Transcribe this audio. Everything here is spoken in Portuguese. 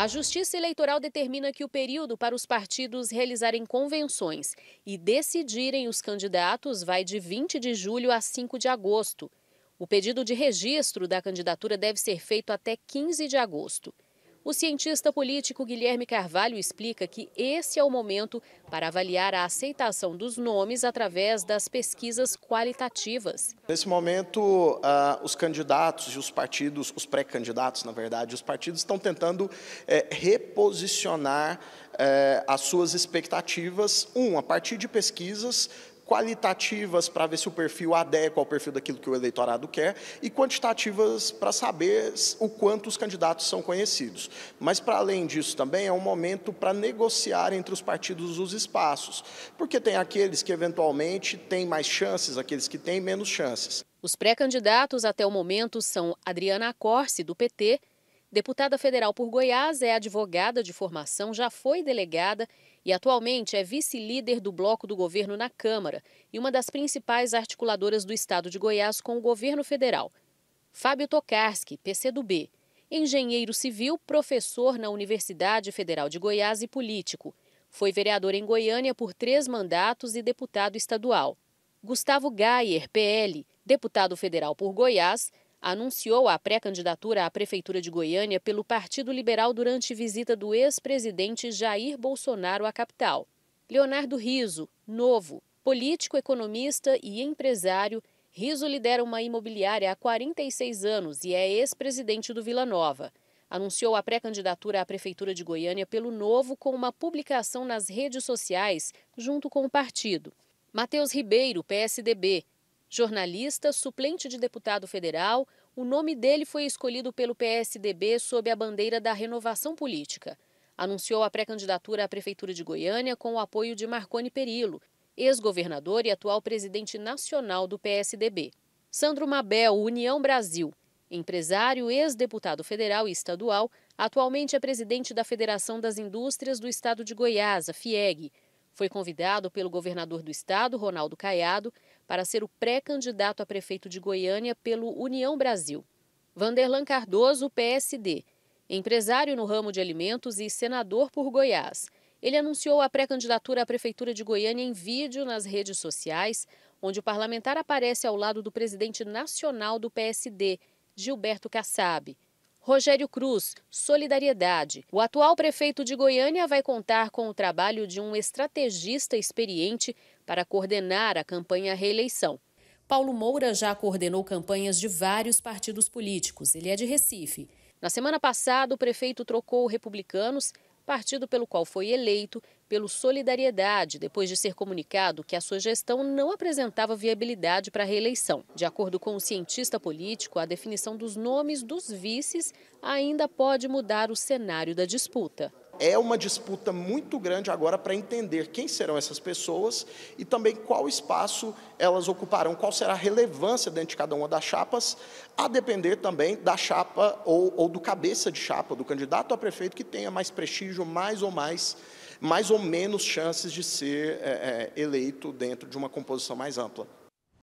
A Justiça Eleitoral determina que o período para os partidos realizarem convenções e decidirem os candidatos vai de 20 de julho a 5 de agosto. O pedido de registro da candidatura deve ser feito até 15 de agosto. O cientista político Guilherme Carvalho explica que esse é o momento para avaliar a aceitação dos nomes através das pesquisas qualitativas. Nesse momento, ah, os candidatos e os partidos, os pré-candidatos, na verdade, os partidos estão tentando é, reposicionar é, as suas expectativas, um, a partir de pesquisas qualitativas para ver se o perfil adequa ao perfil daquilo que o eleitorado quer e quantitativas para saber o quanto os candidatos são conhecidos. Mas, para além disso, também é um momento para negociar entre os partidos os espaços, porque tem aqueles que, eventualmente, têm mais chances, aqueles que têm menos chances. Os pré-candidatos, até o momento, são Adriana Corse, do PT, Deputada federal por Goiás, é advogada de formação, já foi delegada e atualmente é vice-líder do bloco do governo na Câmara e uma das principais articuladoras do estado de Goiás com o governo federal. Fábio Tokarski, PCdoB, engenheiro civil, professor na Universidade Federal de Goiás e político. Foi vereador em Goiânia por três mandatos e deputado estadual. Gustavo Gayer, PL, deputado federal por Goiás, anunciou a pré-candidatura à Prefeitura de Goiânia pelo Partido Liberal durante visita do ex-presidente Jair Bolsonaro à capital. Leonardo Riso, novo, político, economista e empresário, Riso lidera uma imobiliária há 46 anos e é ex-presidente do Vila Nova. Anunciou a pré-candidatura à Prefeitura de Goiânia pelo Novo com uma publicação nas redes sociais, junto com o partido. Matheus Ribeiro, PSDB, Jornalista, suplente de deputado federal, o nome dele foi escolhido pelo PSDB sob a bandeira da renovação política. Anunciou a pré-candidatura à Prefeitura de Goiânia com o apoio de Marconi Perillo, ex-governador e atual presidente nacional do PSDB. Sandro Mabel, União Brasil, empresário, ex-deputado federal e estadual, atualmente é presidente da Federação das Indústrias do Estado de Goiás, a FIEG. Foi convidado pelo governador do estado, Ronaldo Caiado, para ser o pré-candidato a prefeito de Goiânia pelo União Brasil. Vanderlan Cardoso, PSD, empresário no ramo de alimentos e senador por Goiás. Ele anunciou a pré-candidatura à Prefeitura de Goiânia em vídeo nas redes sociais, onde o parlamentar aparece ao lado do presidente nacional do PSD, Gilberto Kassab. Rogério Cruz, Solidariedade. O atual prefeito de Goiânia vai contar com o trabalho de um estrategista experiente para coordenar a campanha reeleição. Paulo Moura já coordenou campanhas de vários partidos políticos. Ele é de Recife. Na semana passada, o prefeito trocou republicanos, partido pelo qual foi eleito, pelo Solidariedade, depois de ser comunicado que a sua gestão não apresentava viabilidade para a reeleição. De acordo com o cientista político, a definição dos nomes dos vices ainda pode mudar o cenário da disputa. É uma disputa muito grande agora para entender quem serão essas pessoas e também qual espaço elas ocuparão, qual será a relevância dentro de cada uma das chapas, a depender também da chapa ou, ou do cabeça de chapa, do candidato a prefeito que tenha mais prestígio, mais ou mais mais ou menos chances de ser é, é, eleito dentro de uma composição mais ampla.